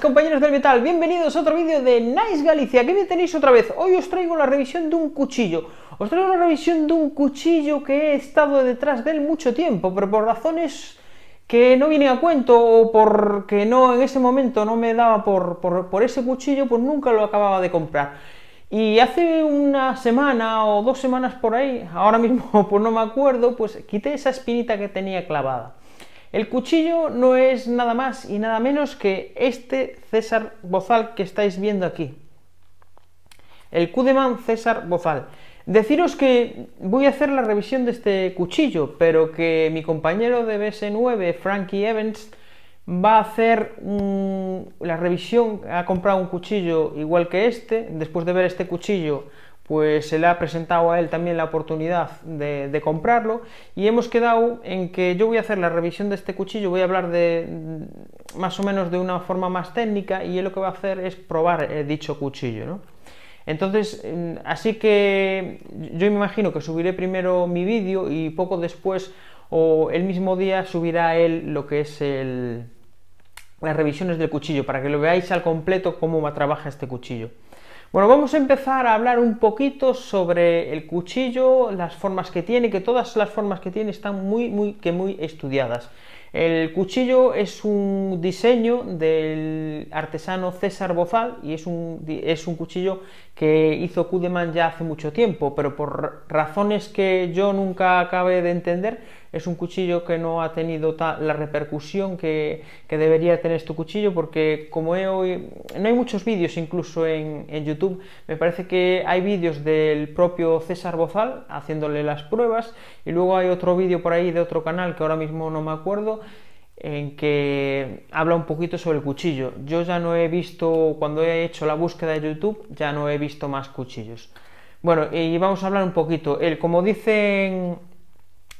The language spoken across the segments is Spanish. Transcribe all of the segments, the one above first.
compañeros del metal, bienvenidos a otro vídeo de Nice Galicia, aquí me tenéis otra vez, hoy os traigo la revisión de un cuchillo, os traigo la revisión de un cuchillo que he estado detrás de él mucho tiempo, pero por razones que no vienen a cuento o porque no en ese momento no me daba por, por, por ese cuchillo, pues nunca lo acababa de comprar. Y hace una semana o dos semanas por ahí, ahora mismo pues no me acuerdo, pues quité esa espinita que tenía clavada. El cuchillo no es nada más y nada menos que este César Bozal que estáis viendo aquí. El Cudeman César Bozal. Deciros que voy a hacer la revisión de este cuchillo, pero que mi compañero de BS9, Frankie Evans, va a hacer la revisión, ha comprado un cuchillo igual que este, después de ver este cuchillo pues se le ha presentado a él también la oportunidad de, comprarlo y hemos quedado en que yo voy a hacer la revisión de este cuchillo, voy a hablar de mm, más o menos de una forma más técnica y él lo que va a hacer es probar eh, dicho cuchillo. Entonces, mm, así que yo me imagino que subiré primero mi vídeo y poco después o el mismo día subirá él lo que es las revisiones del cuchillo para que lo veáis al completo cómo trabaja este cuchillo. Bueno, vamos a empezar a hablar un poquito sobre el cuchillo, las formas que tiene, que todas las formas que tiene están muy, muy, que muy estudiadas. El cuchillo es un diseño del artesano César Bozal y es un, es un cuchillo que hizo Kudeman ya hace mucho tiempo, pero por razones que yo nunca acabé de entender, es un cuchillo que no ha tenido la repercusión que, debería tener este cuchillo porque como he hoy, no hay muchos vídeos incluso en, YouTube, me parece que hay vídeos del propio César Bozal haciéndole las pruebas y luego hay otro vídeo por ahí de otro canal que ahora mismo no me acuerdo en que habla un poquito sobre el cuchillo. Yo ya no he visto, cuando he hecho la búsqueda de YouTube, ya no he visto más cuchillos. Bueno, y vamos a hablar un poquito. El, como dicen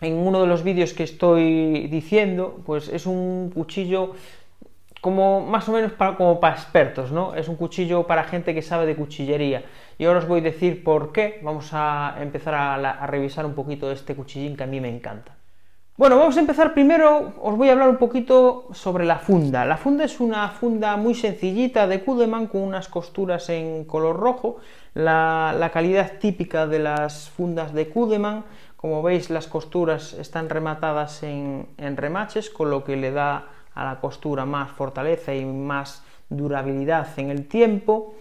en uno de los vídeos que estoy diciendo, pues es un cuchillo como más o menos para, como para expertos, ¿no? Es un cuchillo para gente que sabe de cuchillería. Y ahora os voy a decir por qué. Vamos a empezar a, revisar un poquito este cuchillín que a mí me encanta. Bueno, vamos a empezar primero, os voy a hablar un poquito sobre la funda. La funda es una funda muy sencillita de Cudeman con unas costuras en color rojo, la, calidad típica de las fundas de Cudeman, como veis las costuras están rematadas en, remaches, con lo que le da a la costura más fortaleza y más durabilidad en el tiempo.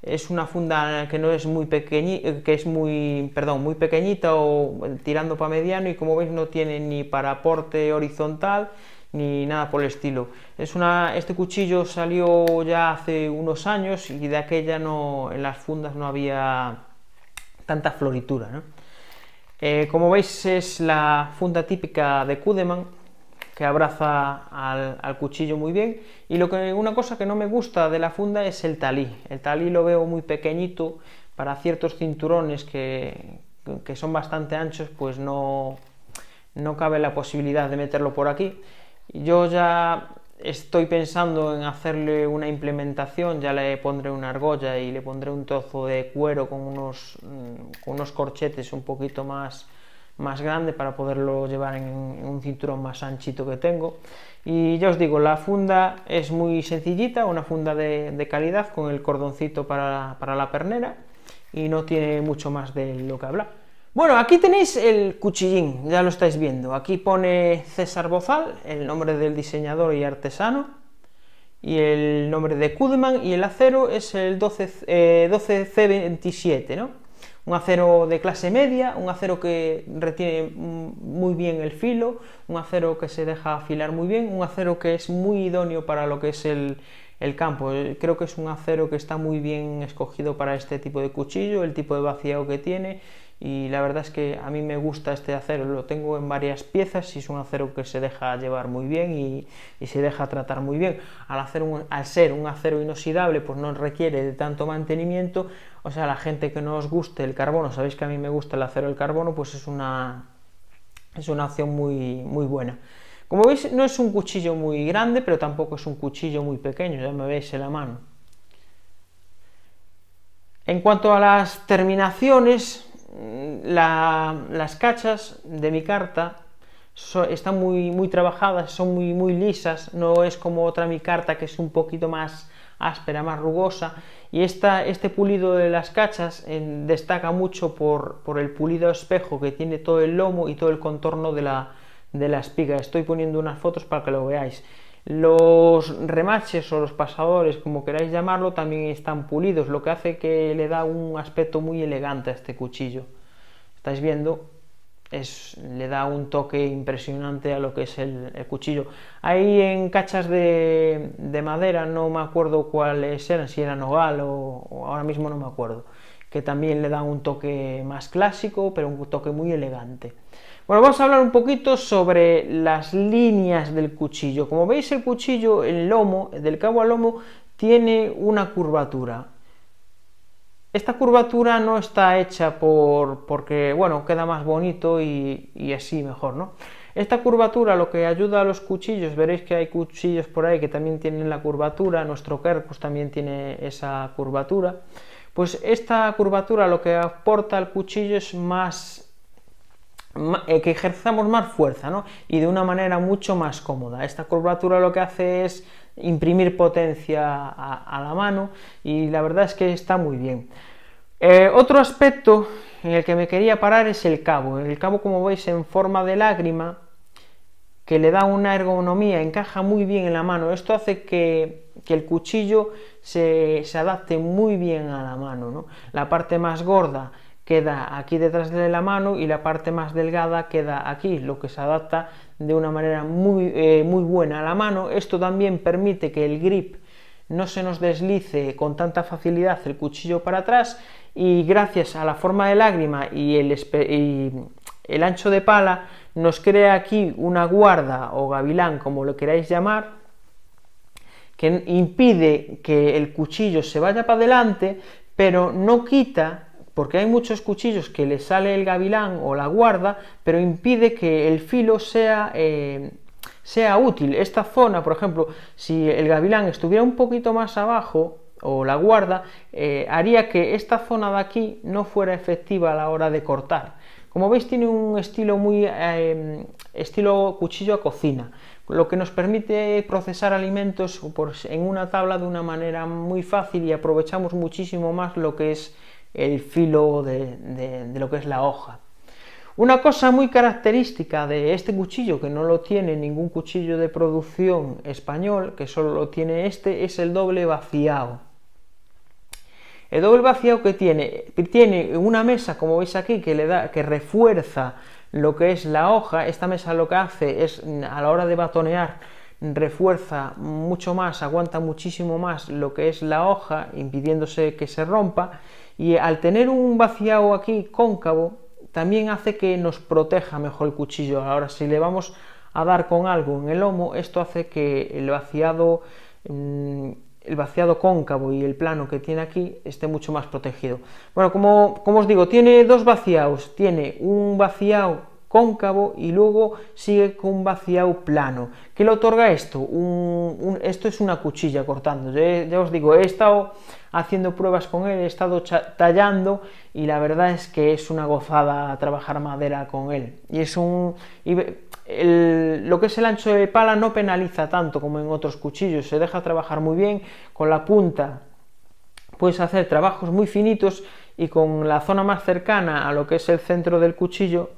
Es una funda que no es muy pequeñita, que es muy, perdón, muy pequeñita o tirando para mediano y como veis no tiene ni paraporte horizontal ni nada por el estilo. Es este cuchillo salió ya hace unos años y de aquella no, en las fundas no había tanta floritura. Eh, como veis es la funda típica de Kudeman que abraza al, cuchillo muy bien y lo que una cosa que no me gusta de la funda es el talí. El talí lo veo muy pequeñito para ciertos cinturones que, son bastante anchos pues no, no cabe la posibilidad de meterlo por aquí. Yo ya estoy pensando en hacerle una implementación, ya le pondré una argolla y le pondré un trozo de cuero mm, con unos, corchetes un poquito más, más grande para poderlo llevar en un cinturón más anchito que tengo. Y ya os digo, la funda es muy sencillita, una funda de, calidad con el cordoncito para, para la pernera y no tiene mucho más de lo que hablar. Bueno, aquí tenéis el cuchillín, ya lo estáis viendo. Aquí pone César Bozal, el nombre del diseñador y artesano, y el nombre de Kudeman, y el acero es el 12, 12C27, eh, ¿no? Un acero de clase media, un acero que retiene muy bien el filo, un acero que se deja afilar muy bien, un acero que es muy idóneo para lo que es el, el campo. Creo que es un acero que está muy bien escogido para este tipo de cuchillo, el tipo de vaciado que tiene, y la verdad es que a mí me gusta este acero, lo tengo en varias piezas y es un acero que se deja llevar muy bien y, se deja tratar muy bien. Al, hacer al ser un acero inoxidable pues no requiere de tanto mantenimiento, o sea, la gente que no os guste el carbono, sabéis que a mí me gusta el acero del carbono, pues es una, es una opción muy, muy buena. Como veis no es un cuchillo muy grande, pero tampoco es un cuchillo muy pequeño, ya me veis en la mano. En cuanto a las terminaciones, Mm, las cachas de mi carta están muy, muy trabajadas, son muy, muy lisas, no es como otra mi carta que es un poquito más áspera, más rugosa, y este pulido de las cachas destaca mucho por, por, el pulido espejo que tiene todo el lomo y todo el contorno de la, de la espiga. Estoy poniendo unas fotos para que lo veáis. Los remaches o los pasadores, como queráis llamarlo, también están pulidos, lo que hace que le da un aspecto muy elegante a este cuchillo. Estáis viendo, le da un toque impresionante a lo que es el, cuchillo. Ahí en cachas de, madera, no me acuerdo cuáles eran, si era nogal o ahora mismo no me acuerdo, que también le da un toque más clásico, pero un toque muy elegante. Bueno, vamos a hablar un poquito sobre las líneas del cuchillo. Como veis, el cuchillo, el lomo, del cabo al lomo, tiene una curvatura. Esta curvatura no está hecha por, porque, bueno, queda más bonito y, así mejor, ¿no? Esta curvatura lo que ayuda a los cuchillos, veréis que hay cuchillos por ahí que también tienen la curvatura, nuestro Kerkus también tiene esa curvatura, pues esta curvatura lo que aporta al cuchillo es más eh, que ejerzamos más fuerza y de una manera mucho más cómoda. Esta curvatura lo que hace es imprimir potencia a, la mano y la verdad es que está muy bien. Eh, otro aspecto en el que me quería parar es el cabo. El cabo, como veis, en forma de lágrima, que le da una ergonomía, encaja muy bien en la mano. Esto hace que, el cuchillo se, adapte muy bien a la mano. La parte más gorda queda aquí detrás de la mano y la parte más delgada queda aquí, lo que se adapta de una manera muy, eh, muy buena a la mano. Esto también permite que el grip no se nos deslice con tanta facilidad el cuchillo para atrás y gracias a la forma de lágrima y el, y el ancho de pala nos crea aquí una guarda o gavilán, como lo queráis llamar, que impide que el cuchillo se vaya para adelante, pero no quita porque hay muchos cuchillos que le sale el gavilán o la guarda, pero impide que el filo sea, eh, sea útil. Esta zona, por ejemplo, si el gavilán estuviera un poquito más abajo o la guarda, eh, haría que esta zona de aquí no fuera efectiva a la hora de cortar. Como veis tiene un estilo muy eh, estilo cuchillo a cocina, lo que nos permite procesar alimentos pues, en una tabla de una manera muy fácil y aprovechamos muchísimo más lo que es el filo de, lo que es la hoja. Una cosa muy característica de este cuchillo, que no lo tiene ningún cuchillo de producción español, que solo lo tiene este, es el doble vaciado. El doble vaciado que tiene, tiene una mesa, como veis aquí, que, le da, que refuerza lo que es la hoja. Esta mesa lo que hace es, a la hora de batonear, refuerza mucho más, aguanta muchísimo más lo que es la hoja, impidiéndose que se rompa y al tener un vaciado aquí cóncavo, también hace que nos proteja mejor el cuchillo. Ahora, si le vamos a dar con algo en el lomo, esto hace que el vaciado, mm, el vaciado cóncavo y el plano que tiene aquí esté mucho más protegido. Bueno, como, como os digo, tiene dos vaciados. Tiene un vaciado cóncavo y luego sigue con un vaciado plano. ¿Qué le otorga esto? esto es una cuchilla cortando. Ya, os digo, he estado haciendo pruebas con él, he estado tallando y la verdad es que es una gozada trabajar madera con él. Y es un... lo que es el ancho de pala no penaliza tanto como en otros cuchillos, se deja trabajar muy bien con la punta. Puedes hacer trabajos muy finitos y con la zona más cercana a lo que es el centro del cuchillo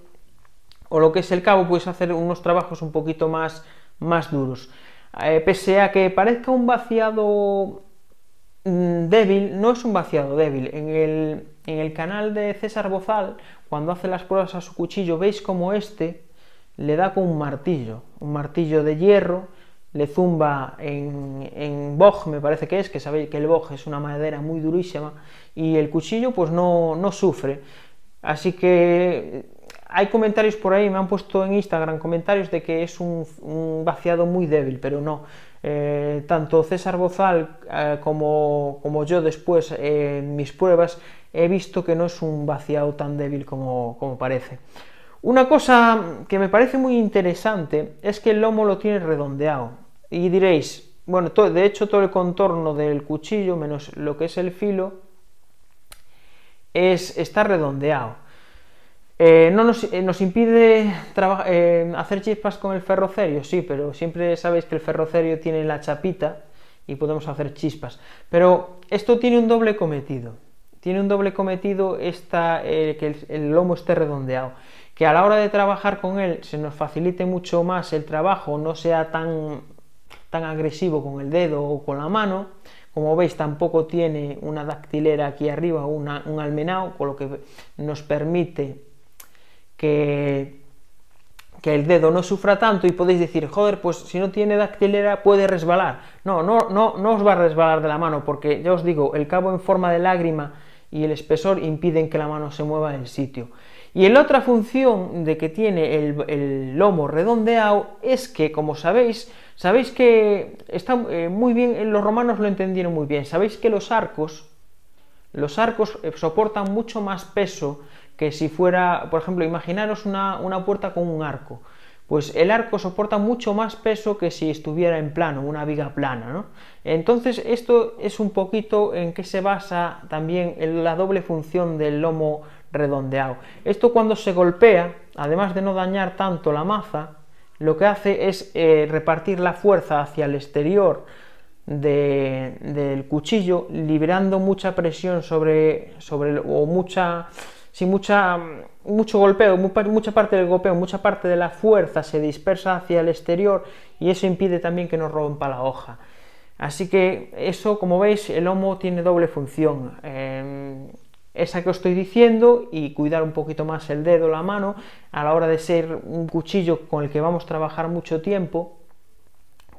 o lo que es el cabo, puedes hacer unos trabajos un poquito más, más duros. Eh, pese a que parezca un vaciado mm, débil, no es un vaciado débil. En el, canal de César Bozal, cuando hace las pruebas a su cuchillo, veis como este le da con un martillo, un martillo de hierro, le zumba en, en boj, me parece que es, que sabéis que el boj es una madera muy durísima, y el cuchillo pues no, no sufre. Así que hay comentarios por ahí, me han puesto en Instagram comentarios de que es un, vaciado muy débil, pero no. Eh, tanto César Bozal eh, como, yo después en mis pruebas he visto que no es un vaciado tan débil como, parece. Una cosa que me parece muy interesante es que el lomo lo tiene redondeado. Y diréis, bueno, de hecho todo el contorno del cuchillo, menos lo que es el filo, es, está redondeado. Eh, no nos, eh, impide eh, hacer chispas con el ferrocerio, sí, pero siempre sabéis que el ferrocerio tiene la chapita y podemos hacer chispas. Pero esto tiene un doble cometido. Tiene un doble cometido que el, lomo esté redondeado. Que a la hora de trabajar con él se nos facilite mucho más el trabajo, no sea tan, tan agresivo con el dedo o con la mano. Como veis, tampoco tiene una dactilera aquí arriba un almenado, con lo que nos permite que, que el dedo no sufra tanto y podéis decir, joder, pues si no tiene dactilera puede resbalar. No, no, no, no os va a resbalar de la mano porque ya os digo, el cabo en forma de lágrima y el espesor impiden que la mano se mueva en el sitio. Y la otra función de que tiene el, lomo redondeado es que, como sabéis, sabéis que está eh, muy bien, eh, los romanos lo entendieron muy bien, sabéis que los arcos, los arcos eh, soportan mucho más peso que si fuera, por ejemplo, imaginaros una, puerta con un arco. Pues el arco soporta mucho más peso que si estuviera en plano, una viga plana, Entonces esto es un poquito en que se basa también la doble función del lomo redondeado. Esto cuando se golpea, además de no dañar tanto la maza, lo que hace es eh, repartir la fuerza hacia el exterior del cuchillo, liberando mucha presión sobre, sobre o mucha si mucha, mucho golpeo, mucha parte del golpeo, mucha parte de la fuerza se dispersa hacia el exterior y eso impide también que nos rompa la hoja. Así que eso, como veis, el lomo tiene doble función. Em, esa que os estoy diciendo y cuidar un poquito más el dedo, la mano, a la hora de ser un cuchillo con el que vamos a trabajar mucho tiempo,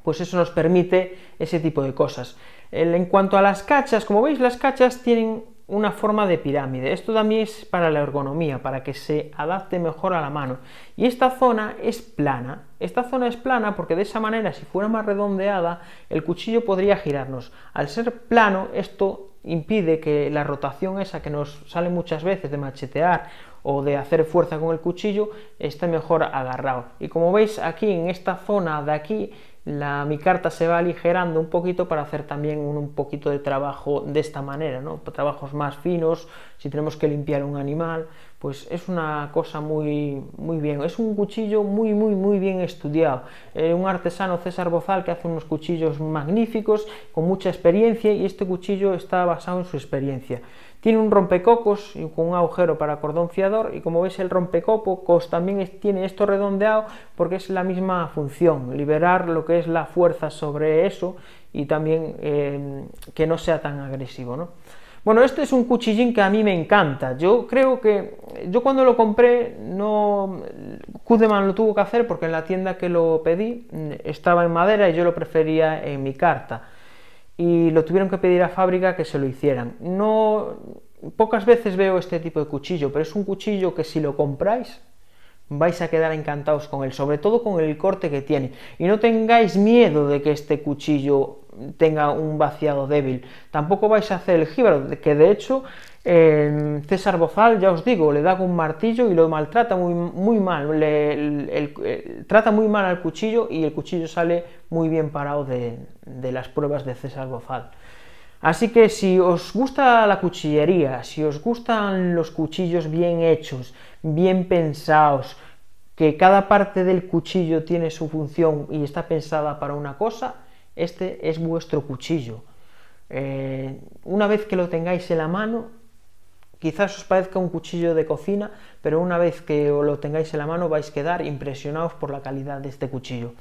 pues eso nos permite ese tipo de cosas. En cuanto a las cachas, como veis, las cachas tienen una forma de pirámide. Esto también es para la ergonomía, para que se adapte mejor a la mano. Y esta zona es plana. Esta zona es plana porque de esa manera, si fuera más redondeada, el cuchillo podría girarnos. Al ser plano, esto impide que la rotación esa que nos sale muchas veces de machetear o de hacer fuerza con el cuchillo esté mejor agarrado. Y como veis aquí en esta zona de aquí la, mi carta se va aligerando un poquito para hacer también un, poquito de trabajo de esta manera, ¿no? trabajos más finos, si tenemos que limpiar un animal, pues es una cosa muy, muy bien, es un cuchillo muy, muy, muy bien estudiado. Eh, un artesano, César Bozal, que hace unos cuchillos magníficos, con mucha experiencia, y este cuchillo está basado en su experiencia. Tiene un rompecocos con un agujero para cordón fiador y como veis el rompecocos también tiene esto redondeado porque es la misma función, liberar lo que es la fuerza sobre eso y también em, que no sea tan agresivo. ¿no? Bueno, este es un cuchillín que a mí me encanta. Yo creo que yo cuando lo compré no Kudeman lo tuvo que hacer porque en la tienda que lo pedí mm, estaba en madera y yo lo prefería en mi carta y lo tuvieron que pedir a fábrica que se lo hicieran. No, pocas veces veo este tipo de cuchillo, pero es un cuchillo que si lo compráis vais a quedar encantados con él, sobre todo con el corte que tiene. Y no tengáis miedo de que este cuchillo tenga un vaciado débil. Tampoco vais a hacer el gíbaro, que de hecho eh, César Bozal, ya os digo, le da con un martillo y lo maltrata muy, muy mal, trata muy mal al cuchillo y el cuchillo sale muy bien parado de las pruebas de César Bozal. Así que si os gusta la cuchillería, si os gustan los cuchillos bien hechos, bien pensados, que cada parte del cuchillo tiene su función y está pensada para una cosa, este es vuestro cuchillo. Eh, una vez que lo tengáis en la mano, quizás os parezca un cuchillo de cocina, pero una vez que lo tengáis en la mano vais a quedar impresionados por la calidad de este cuchillo.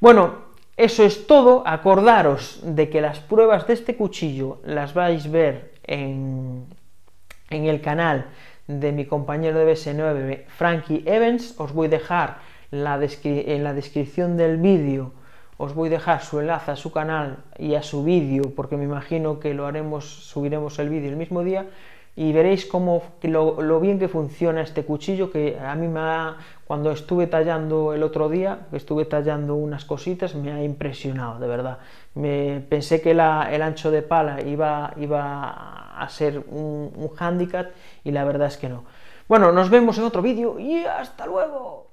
Bueno, eso es todo, acordaros de que las pruebas de este cuchillo las vais a ver en, el canal de mi compañero de BS9, Frankie Evans, os voy a dejar en la descripción del vídeo os voy a dejar su enlace a su canal y a su vídeo, porque me imagino que lo haremos, subiremos el vídeo el mismo día, y veréis cómo lo, bien que funciona este cuchillo que a mí me ha, cuando estuve tallando el otro día, estuve tallando unas cositas, me ha impresionado, de verdad. Me, pensé que el ancho de pala iba, iba a ser un, un handicap y la verdad es que no. Bueno, nos vemos en otro vídeo y hasta luego.